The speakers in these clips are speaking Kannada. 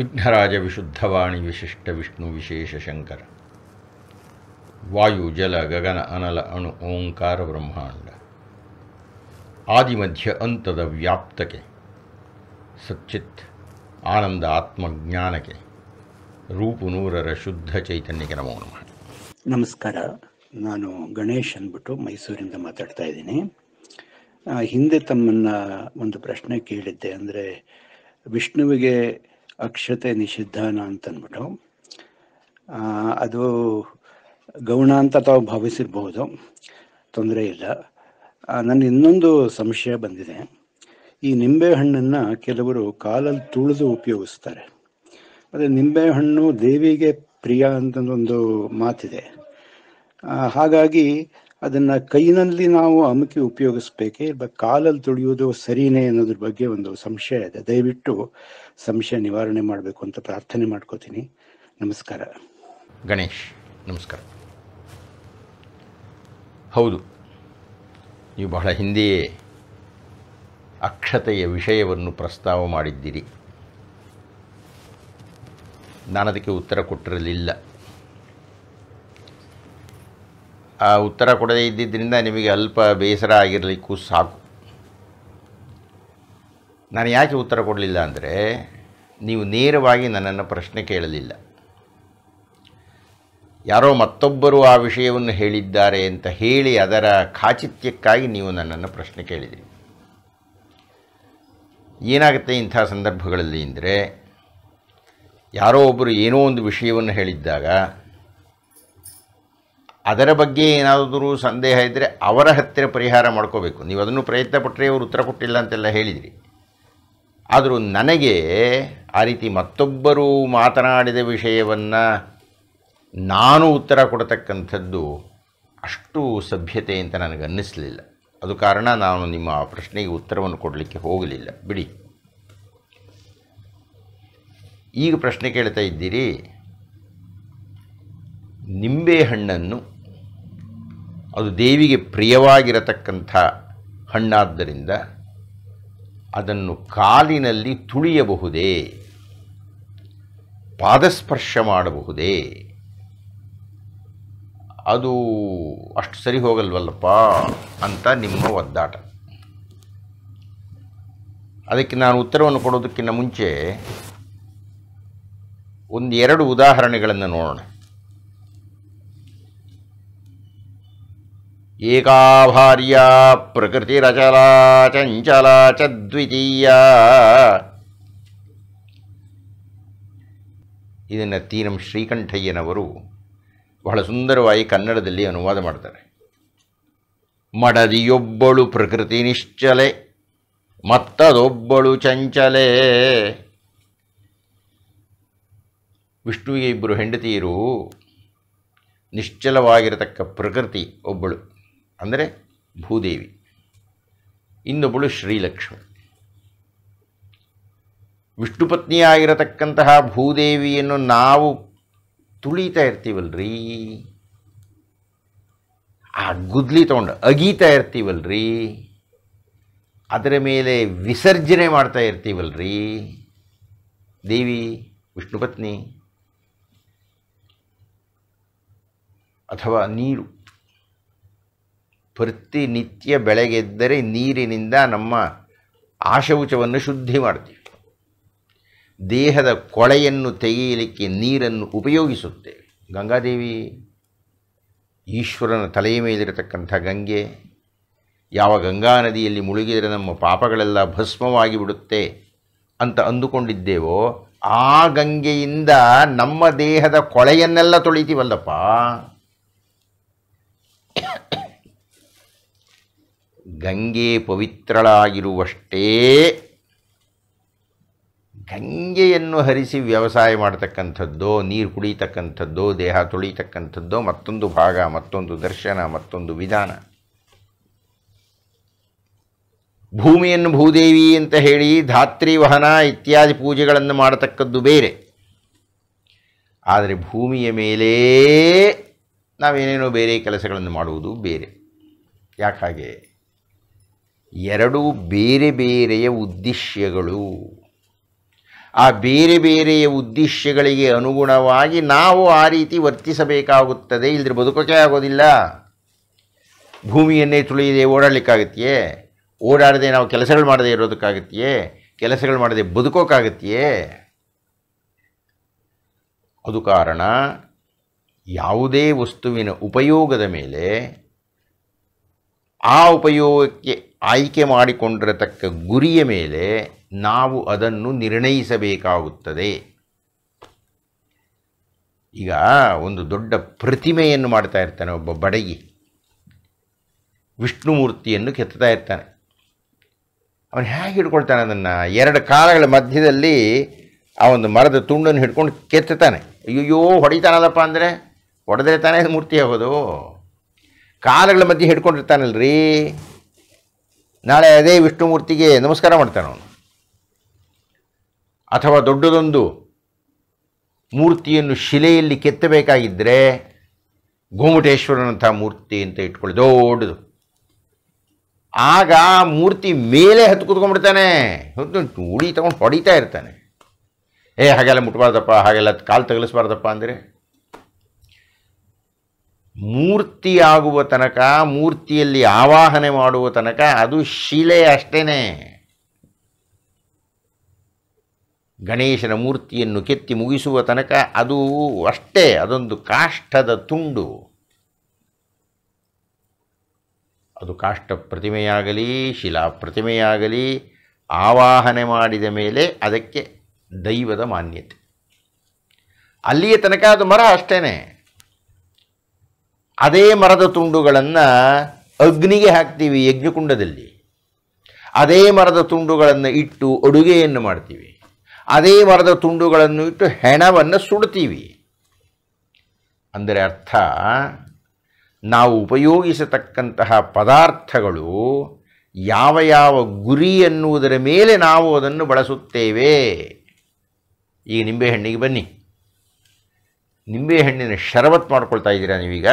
ವಿಘ್ನರಾಜ ವಿಶುದ್ಧವಾಣಿ ವಿಶಿಷ್ಟ ವಿಷ್ಣು ವಿಶೇಷ ಶಂಕರ ವಾಯು ಜಲ ಗಗನ ಅನಲ ಅಣು ಓಂಕಾರ ಬ್ರಹ್ಮಾಂಡ ಮಧ್ಯ ಅಂತದ ವ್ಯಾಪ್ತಕ್ಕೆ ಸಚ್ಚಿತ್ ಆನಂದ ಆತ್ಮಜ್ಞಾನಕ್ಕೆ ರೂಪು ನೂರರ ಶುದ್ಧ ಚೈತನ್ಯಕ್ಕೆ ನಮೋ ನಮಃ ನಮಸ್ಕಾರ ನಾನು ಗಣೇಶ್ ಅಂದ್ಬಿಟ್ಟು ಮೈಸೂರಿಂದ ಮಾತಾಡ್ತಾ ಇದ್ದೀನಿ ಹಿಂದೆ ತಮ್ಮನ್ನು ಒಂದು ಪ್ರಶ್ನೆ ಕೇಳಿದ್ದೆ ಅಂದರೆ ವಿಷ್ಣುವಿಗೆ ಅಕ್ಷತೆ ನಿಷಿದ್ಧನ ಅಂತಂದ್ಬಿಟ್ಟು ಅದು ಗೌಣ ಅಂತ ತಾವು ಭಾವಿಸಿರ್ಬೋದು ತೊಂದರೆ ಇಲ್ಲ ನನ್ನ ಇನ್ನೊಂದು ಸಂಶಯ ಬಂದಿದೆ ಈ ನಿಂಬೆ ಹಣ್ಣನ್ನು ಕೆಲವರು ಕಾಲಲ್ಲಿ ತುಳಿದು ಉಪಯೋಗಿಸ್ತಾರೆ ನಿಂಬೆ ಹಣ್ಣು ದೇವಿಗೆ ಪ್ರಿಯ ಅಂತಂದೊಂದು ಮಾತಿದೆ ಹಾಗಾಗಿ ಅದನ್ನ ಕೈನಲ್ಲಿ ನಾವು ಅಮುಕಿ ಉಪಯೋಗಿಸ್ಬೇಕೆ ಇಲ್ಲ ಕಾಲಲ್ಲಿ ತೊಳೆಯುವುದು ಸರಿನೇ ಅನ್ನೋದ್ರ ಬಗ್ಗೆ ಒಂದು ಸಂಶಯ ಇದೆ ದಯವಿಟ್ಟು ಸಂಶಯ ನಿವಾರಣೆ ಮಾಡಬೇಕು ಅಂತ ಪ್ರಾರ್ಥನೆ ಮಾಡ್ಕೋತೀನಿ ನಮಸ್ಕಾರ ಗಣೇಶ್ ನಮಸ್ಕಾರ ಹೌದು ನೀವು ಬಹಳ ಹಿಂದೆಯೇ ಅಕ್ಷತೆಯ ವಿಷಯವನ್ನು ಪ್ರಸ್ತಾವ ಮಾಡಿದ್ದೀರಿ ನಾನು ಅದಕ್ಕೆ ಉತ್ತರ ಕೊಟ್ಟಿರಲಿಲ್ಲ ಆ ಉತ್ತರ ಕೊಡದೇ ಇದ್ದಿದ್ದರಿಂದ ನಿಮಗೆ ಅಲ್ಪ ಬೇಸರ ಆಗಿರಲಿಕ್ಕೂ ಸಾಕು ನಾನು ಯಾಕೆ ಉತ್ತರ ಕೊಡಲಿಲ್ಲ ಅಂದರೆ ನೀವು ನೇರವಾಗಿ ನನ್ನನ್ನು ಪ್ರಶ್ನೆ ಕೇಳಲಿಲ್ಲ ಯಾರೋ ಮತ್ತೊಬ್ಬರು ಆ ವಿಷಯವನ್ನು ಹೇಳಿದ್ದಾರೆ ಅಂತ ಹೇಳಿ ಅದರ ಖಾಚಿತ್ಯಕ್ಕಾಗಿ ನೀವು ನನ್ನನ್ನು ಪ್ರಶ್ನೆ ಕೇಳಿದಿರಿ ಏನಾಗುತ್ತೆ ಇಂಥ ಸಂದರ್ಭಗಳಲ್ಲಿ ಅಂದರೆ ಯಾರೋ ಒಬ್ಬರು ಏನೋ ಒಂದು ವಿಷಯವನ್ನು ಹೇಳಿದ್ದಾಗ ಅದರ ಬಗ್ಗೆ ಏನಾದರೂ ಸಂದೇಹ ಇದ್ದರೆ ಅವರ ಹತ್ತಿರ ಪರಿಹಾರ ಮಾಡ್ಕೋಬೇಕು ನೀವು ಅದನ್ನು ಪ್ರಯತ್ನ ಪಟ್ಟರೆ ಅವರು ಉತ್ತರ ಕೊಟ್ಟಿಲ್ಲ ಅಂತೆಲ್ಲ ಹೇಳಿದಿರಿ ಆದರೂ ನನಗೆ ಆ ರೀತಿ ಮತ್ತೊಬ್ಬರು ಮಾತನಾಡಿದ ವಿಷಯವನ್ನು ನಾನು ಉತ್ತರ ಕೊಡತಕ್ಕಂಥದ್ದು ಅಷ್ಟು ಸಭ್ಯತೆ ಅಂತ ನನಗೆ ಅನ್ನಿಸಲಿಲ್ಲ ಅದು ಕಾರಣ ನಾನು ನಿಮ್ಮ ಪ್ರಶ್ನೆಗೆ ಉತ್ತರವನ್ನು ಕೊಡಲಿಕ್ಕೆ ಹೋಗಲಿಲ್ಲ ಬಿಡಿ ಈಗ ಪ್ರಶ್ನೆ ಕೇಳ್ತಾ ಇದ್ದೀರಿ ನಿಂಬೆ ಹಣ್ಣನ್ನು ಅದು ದೇವಿಗೆ ಪ್ರಿಯವಾಗಿರತಕ್ಕಂಥ ಹಣ್ಣಾದ್ದರಿಂದ ಅದನ್ನು ಕಾಲಿನಲ್ಲಿ ತುಳಿಯಬಹುದೇ ಪಾದಸ್ಪರ್ಶ ಮಾಡಬಹುದೇ ಅದು ಅಷ್ಟು ಸರಿ ಹೋಗಲ್ವಲ್ಲಪ್ಪ ಅಂತ ನಿಮ್ಮ ಒದ್ದಾಟ ಅದಕ್ಕೆ ನಾನು ಉತ್ತರವನ್ನು ಕೊಡೋದಕ್ಕಿಂತ ಮುಂಚೆ ಒಂದು ಎರಡು ಉದಾಹರಣೆಗಳನ್ನು ನೋಡೋಣ ಏಕಾಭಾರ್ಯಾ ಪ್ರಕೃತಿ ಪ್ರಕೃತಿರಚಲಾ ಚಂಚಲ ಚ ದ್ವಿತೀಯ ಇದನ್ನು ತೀರಂ ಶ್ರೀಕಂಠಯ್ಯನವರು ಬಹಳ ಸುಂದರವಾಗಿ ಕನ್ನಡದಲ್ಲಿ ಅನುವಾದ ಮಾಡ್ತಾರೆ ಮಡದಿಯೊಬ್ಬಳು ಪ್ರಕೃತಿ ನಿಶ್ಚಲೆ ಮತ್ತದೊಬ್ಬಳು ಚಂಚಲೆ ವಿಷ್ಣುವಿಗೆ ಇಬ್ಬರು ಹೆಂಡತಿಯರು ನಿಶ್ಚಲವಾಗಿರತಕ್ಕ ಪ್ರಕೃತಿ ಒಬ್ಬಳು ಅಂದರೆ ಭೂದೇವಿ ಇನ್ನೊಬ್ಬಳು ಶ್ರೀಲಕ್ಷ್ಮಿ ವಿಷ್ಣುಪತ್ನಿಯಾಗಿರತಕ್ಕಂತಹ ಭೂದೇವಿಯನ್ನು ನಾವು ತುಳೀತಾ ಇರ್ತೀವಲ್ರಿ ಆ ಗುದ್ಲಿ ತಗೊಂಡು ಅಗೀತಾ ಇರ್ತೀವಲ್ರಿ ಅದರ ಮೇಲೆ ವಿಸರ್ಜನೆ ಮಾಡ್ತಾ ಇರ್ತೀವಲ್ರಿ ದೇವಿ ವಿಷ್ಣುಪತ್ನಿ ಅಥವಾ ನೀರು ಪ್ರತಿನಿತ್ಯ ಬೆಳಗೆದ್ದರೆ ನೀರಿನಿಂದ ನಮ್ಮ ಆಶೌಚವನ್ನು ಶುದ್ಧಿ ಮಾಡ್ತೀವಿ ದೇಹದ ಕೊಳೆಯನ್ನು ತೆಗೆಯಲಿಕ್ಕೆ ನೀರನ್ನು ಉಪಯೋಗಿಸುತ್ತೇವೆ ಗಂಗಾದೇವಿ ಈಶ್ವರನ ತಲೆಯ ಮೇಲಿರತಕ್ಕಂಥ ಗಂಗೆ ಯಾವ ಗಂಗಾ ನದಿಯಲ್ಲಿ ಮುಳುಗಿದರೆ ನಮ್ಮ ಪಾಪಗಳೆಲ್ಲ ಭಸ್ಮವಾಗಿ ಬಿಡುತ್ತೆ ಅಂತ ಅಂದುಕೊಂಡಿದ್ದೇವೋ ಆ ಗಂಗೆಯಿಂದ ನಮ್ಮ ದೇಹದ ಕೊಳೆಯನ್ನೆಲ್ಲ ತೊಳಿತೀವಲ್ಲಪ್ಪ ಗಂಗೆ ಪವಿತ್ರಳಾಗಿರುವಷ್ಟೇ ಗಂಗೆಯನ್ನು ಹರಿಸಿ ವ್ಯವಸಾಯ ಮಾಡತಕ್ಕಂಥದ್ದೋ ನೀರು ಕುಡಿತಕ್ಕಂಥದ್ದೋ ದೇಹ ತೊಳೀತಕ್ಕಂಥದ್ದೋ ಮತ್ತೊಂದು ಭಾಗ ಮತ್ತೊಂದು ದರ್ಶನ ಮತ್ತೊಂದು ವಿಧಾನ ಭೂಮಿಯನ್ನು ಭೂದೇವಿ ಅಂತ ಹೇಳಿ ಧಾತ್ರಿ ವಹನ ಇತ್ಯಾದಿ ಪೂಜೆಗಳನ್ನು ಮಾಡತಕ್ಕದ್ದು ಬೇರೆ ಆದರೆ ಭೂಮಿಯ ಮೇಲೆ ನಾವೇನೇನೋ ಬೇರೆ ಕೆಲಸಗಳನ್ನು ಮಾಡುವುದು ಬೇರೆ ಯಾಕಾಗೆ ಎರಡೂ ಬೇರೆ ಬೇರೆಯ ಉದ್ದೇಶಗಳು ಆ ಬೇರೆ ಬೇರೆಯ ಉದ್ದೇಶಗಳಿಗೆ ಅನುಗುಣವಾಗಿ ನಾವು ಆ ರೀತಿ ವರ್ತಿಸಬೇಕಾಗುತ್ತದೆ ಇಲ್ಲದ್ರೆ ಬದುಕೋಕೆ ಆಗೋದಿಲ್ಲ ಭೂಮಿಯನ್ನೇ ತುಳಿಯದೆ ಓಡಾಡಲಿಕ್ಕಾಗತ್ತೆಯೇ ಓಡಾಡದೆ ನಾವು ಕೆಲಸಗಳು ಮಾಡದೇ ಇರೋದಕ್ಕಾಗತ್ತೆಯೇ ಕೆಲಸಗಳು ಮಾಡದೆ ಬದುಕೋಕ್ಕಾಗತ್ತೆಯೇ ಅದು ಕಾರಣ ಯಾವುದೇ ವಸ್ತುವಿನ ಉಪಯೋಗದ ಮೇಲೆ ಆ ಉಪಯೋಗಕ್ಕೆ ಆಯ್ಕೆ ಮಾಡಿಕೊಂಡಿರತಕ್ಕ ಗುರಿಯ ಮೇಲೆ ನಾವು ಅದನ್ನು ನಿರ್ಣಯಿಸಬೇಕಾಗುತ್ತದೆ ಈಗ ಒಂದು ದೊಡ್ಡ ಪ್ರತಿಮೆಯನ್ನು ಮಾಡ್ತಾ ಇರ್ತಾನೆ ಒಬ್ಬ ಬಡಗಿ ವಿಷ್ಣುಮೂರ್ತಿಯನ್ನು ಕೆತ್ತುತ್ತಾ ಇರ್ತಾನೆ ಅವನು ಹೇಗೆ ಹಿಡ್ಕೊಳ್ತಾನೆ ಅದನ್ನು ಎರಡು ಕಾಲಗಳ ಮಧ್ಯದಲ್ಲಿ ಆ ಒಂದು ಮರದ ತುಂಡನ್ನು ಹಿಡ್ಕೊಂಡು ಕೆತ್ತುತ್ತಾನೆ ಅಯ್ಯೋ ಹೊಡಿತಾನಲ್ಲಪ್ಪ ಅಂದರೆ ಹೊಡೆದ್ರೆ ತಾನೇ ಮೂರ್ತಿ ಆಗೋದು ಕಾಲಗಳ ಮಧ್ಯೆ ಹಿಡ್ಕೊಂಡಿರ್ತಾನಲ್ರಿ ನಾಳೆ ಅದೇ ವಿಷ್ಣುಮೂರ್ತಿಗೆ ನಮಸ್ಕಾರ ಮಾಡ್ತಾನೆ ಅವನು ಅಥವಾ ದೊಡ್ಡದೊಂದು ಮೂರ್ತಿಯನ್ನು ಶಿಲೆಯಲ್ಲಿ ಕೆತ್ತಬೇಕಾಗಿದ್ದರೆ ಗೋಮಟೇಶ್ವರನಂಥ ಮೂರ್ತಿ ಅಂತ ಇಟ್ಕೊಳ್ಳಿ ದೊಡ್ಡದು ಆಗ ಆ ಮೂರ್ತಿ ಮೇಲೆ ಹತ್ತು ಕುತ್ಕೊಂಡ್ಬಿಡ್ತಾನೆ ಉಡಿ ತಗೊಂಡು ಹೊಡಿತಾ ಇರ್ತಾನೆ ಏ ಹಾಗೆಲ್ಲ ಮುಟ್ಬಾರ್ದಪ್ಪ ಹಾಗೆಲ್ಲ ಕಾಲು ತಗಲಿಸ್ಬಾರ್ದಪ್ಪ ಅಂದರೆ ಮೂರ್ತಿಯಾಗುವ ತನಕ ಮೂರ್ತಿಯಲ್ಲಿ ಆವಾಹನೆ ಮಾಡುವ ತನಕ ಅದು ಶಿಲೆ ಅಷ್ಟೇ ಗಣೇಶನ ಮೂರ್ತಿಯನ್ನು ಕೆತ್ತಿ ಮುಗಿಸುವ ತನಕ ಅದು ಅಷ್ಟೇ ಅದೊಂದು ಕಾಷ್ಟದ ತುಂಡು ಅದು ಕಾಷ್ಟ ಪ್ರತಿಮೆಯಾಗಲಿ ಶಿಲಾ ಪ್ರತಿಮೆಯಾಗಲಿ ಆವಾಹನೆ ಮಾಡಿದ ಮೇಲೆ ಅದಕ್ಕೆ ದೈವದ ಮಾನ್ಯತೆ ಅಲ್ಲಿಯ ತನಕ ಅದು ಮರ ಅಷ್ಟೇ ಅದೇ ಮರದ ತುಂಡುಗಳನ್ನು ಅಗ್ನಿಗೆ ಹಾಕ್ತೀವಿ ಯಜ್ಞಕುಂಡದಲ್ಲಿ ಅದೇ ಮರದ ತುಂಡುಗಳನ್ನು ಇಟ್ಟು ಅಡುಗೆಯನ್ನು ಮಾಡ್ತೀವಿ ಅದೇ ಮರದ ತುಂಡುಗಳನ್ನು ಇಟ್ಟು ಹೆಣವನ್ನು ಸುಡ್ತೀವಿ ಅಂದರೆ ಅರ್ಥ ನಾವು ಉಪಯೋಗಿಸತಕ್ಕಂತಹ ಪದಾರ್ಥಗಳು ಯಾವ ಯಾವ ಗುರಿ ಎನ್ನುವುದರ ಮೇಲೆ ನಾವು ಅದನ್ನು ಬಳಸುತ್ತೇವೆ ಈಗ ನಿಂಬೆಹಣ್ಣಿಗೆ ಬನ್ನಿ ನಿಂಬೆಹಣ್ಣಿನ ಶರಬತ್ ಮಾಡ್ಕೊಳ್ತಾ ಇದ್ದೀರಾ ನೀವೀಗ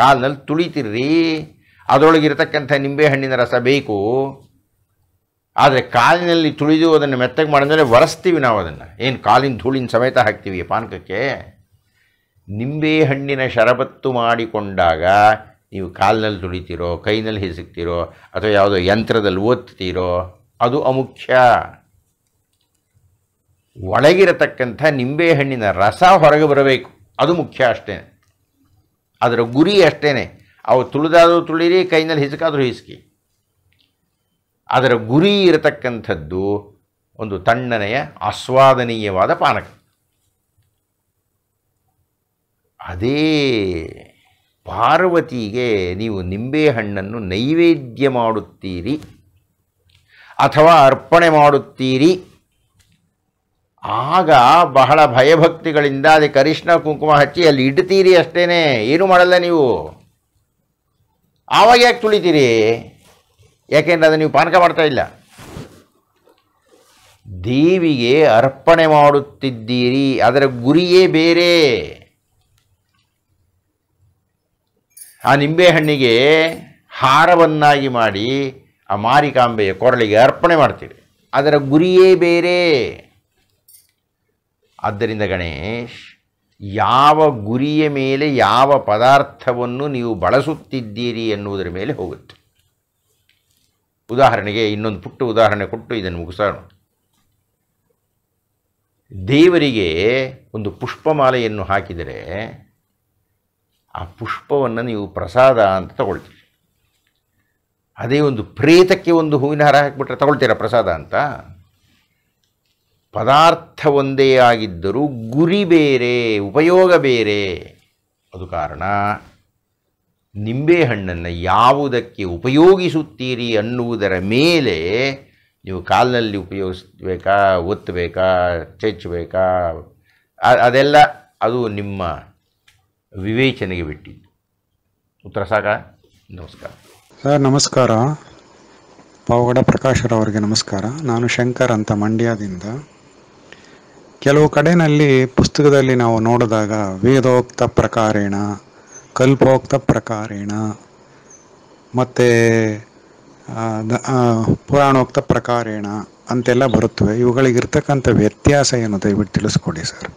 ಕಾಲಿನಲ್ಲಿ ತುಳಿತೀರ್ರಿ ಅದರೊಳಗಿರತಕ್ಕಂಥ ನಿಂಬೆಹಣ್ಣಿನ ರಸ ಬೇಕು ಆದರೆ ಕಾಲಿನಲ್ಲಿ ತುಳಿದು ಅದನ್ನು ಮೆತ್ತಗೆ ಮಾಡಿದ್ರೆ ಒರೆಸ್ತೀವಿ ನಾವು ಅದನ್ನು ಏನು ಕಾಲಿನ ಧೂಳಿನ ಸಮೇತ ಹಾಕ್ತೀವಿ ಪಾನಕಕ್ಕೆ ನಿಂಬೆಹಣ್ಣಿನ ಶರಬತ್ತು ಮಾಡಿಕೊಂಡಾಗ ನೀವು ಕಾಲಿನಲ್ಲಿ ತುಳಿತೀರೋ ಕೈನಲ್ಲಿ ಹಿಸುಕ್ತೀರೋ ಅಥವಾ ಯಾವುದೋ ಯಂತ್ರದಲ್ಲಿ ಓದ್ತೀರೋ ಅದು ಅಮುಖ್ಯ ಒಳಗಿರತಕ್ಕಂಥ ನಿಂಬೆಹಣ್ಣಿನ ರಸ ಹೊರಗೆ ಬರಬೇಕು ಅದು ಮುಖ್ಯ ಅಷ್ಟೇ ಅದರ ಗುರಿ ಅಷ್ಟೇ ಅವು ತುಳಿದಾದರೂ ತುಳಿರಿ ಕೈನಲ್ಲಿ ಹಿಸುಕಾದರೂ ಹಿಸುಕಿ ಅದರ ಗುರಿ ಇರತಕ್ಕಂಥದ್ದು ಒಂದು ತಣ್ಣನೆಯ ಆಸ್ವಾದನೀಯವಾದ ಪಾನಕ ಅದೇ ಪಾರ್ವತಿಗೆ ನೀವು ನಿಂಬೆಹಣ್ಣನ್ನು ನೈವೇದ್ಯ ಮಾಡುತ್ತೀರಿ ಅಥವಾ ಅರ್ಪಣೆ ಮಾಡುತ್ತೀರಿ ಆಗ ಬಹಳ ಭಯಭಕ್ತಿಗಳಿಂದ ಅದಕ್ಕೆ ಕರಿಷ್ಣ ಕುಂಕುಮ ಹಚ್ಚಿ ಅಲ್ಲಿ ಇಡ್ತೀರಿ ಅಷ್ಟೇ ಏನು ಮಾಡಲ್ಲ ನೀವು ಆವಾಗ ಯಾಕೆ ತುಳಿತೀರಿ ಯಾಕೆಂದ್ರೆ ಅದು ನೀವು ಪಾನಕ ಮಾಡ್ತಾ ಇಲ್ಲ ದೇವಿಗೆ ಅರ್ಪಣೆ ಮಾಡುತ್ತಿದ್ದೀರಿ ಅದರ ಗುರಿಯೇ ಬೇರೆ ಆ ನಿಂಬೆಹಣ್ಣಿಗೆ ಹಾರವನ್ನಾಗಿ ಮಾಡಿ ಆ ಮಾರಿಕಾಂಬೆಯ ಕೊರಳಿಗೆ ಅರ್ಪಣೆ ಮಾಡ್ತೀರಿ ಅದರ ಗುರಿಯೇ ಬೇರೆ ಆದ್ದರಿಂದ ಗಣೇಶ್ ಯಾವ ಗುರಿಯ ಮೇಲೆ ಯಾವ ಪದಾರ್ಥವನ್ನು ನೀವು ಬಳಸುತ್ತಿದ್ದೀರಿ ಎನ್ನುವುದರ ಮೇಲೆ ಹೋಗುತ್ತೆ ಉದಾಹರಣೆಗೆ ಇನ್ನೊಂದು ಪುಟ್ಟ ಉದಾಹರಣೆ ಕೊಟ್ಟು ಇದನ್ನು ಮುಗಿಸೋಣ ದೇವರಿಗೆ ಒಂದು ಪುಷ್ಪಮಾಲೆಯನ್ನು ಹಾಕಿದರೆ ಆ ಪುಷ್ಪವನ್ನು ನೀವು ಪ್ರಸಾದ ಅಂತ ತಗೊಳ್ತೀರಿ ಅದೇ ಒಂದು ಪ್ರೇತಕ್ಕೆ ಒಂದು ಹೂವಿನ ಹಾರ ಹಾಕಿಬಿಟ್ರೆ ತಗೊಳ್ತೀರಾ ಪ್ರಸಾದ ಅಂತ ಪದಾರ್ಥ ಒಂದೇ ಆಗಿದ್ದರೂ ಗುರಿ ಬೇರೆ ಉಪಯೋಗ ಬೇರೆ ಅದು ಕಾರಣ ಹಣ್ಣನ್ನು ಯಾವುದಕ್ಕೆ ಉಪಯೋಗಿಸುತ್ತೀರಿ ಅನ್ನುವುದರ ಮೇಲೆ ನೀವು ಕಾಲಿನಲ್ಲಿ ಉಪಯೋಗಿಸಬೇಕಾ ಒತ್ತಬೇಕಾ ಚಚ್ಚಬೇಕಾ ಅದೆಲ್ಲ ಅದು ನಿಮ್ಮ ವಿವೇಚನೆಗೆ ಬಿಟ್ಟಿದ್ದು ಉತ್ತರ ಸಾಕ ನಮಸ್ಕಾರ ಸರ್ ನಮಸ್ಕಾರ ಪಾವಗಡ ಪ್ರಕಾಶರವರಿಗೆ ನಮಸ್ಕಾರ ನಾನು ಶಂಕರ್ ಅಂತ ಮಂಡ್ಯದಿಂದ ಕೆಲವು ಕಡೆಯಲ್ಲಿ ಪುಸ್ತಕದಲ್ಲಿ ನಾವು ನೋಡಿದಾಗ ವೇದೋಕ್ತ ಪ್ರಕಾರೇಣ ಕಲ್ಪೋಕ್ತ ಪ್ರಕಾರೇಣ ಮತ್ತು ಪುರಾಣೋಕ್ತ ಪ್ರಕಾರೇಣ ಅಂತೆಲ್ಲ ಬರುತ್ತವೆ ಇವುಗಳಿಗಿರ್ತಕ್ಕಂಥ ವ್ಯತ್ಯಾಸ ಏನು ದಯವಿಟ್ಟು ತಿಳಿಸ್ಕೊಡಿ ಸರ್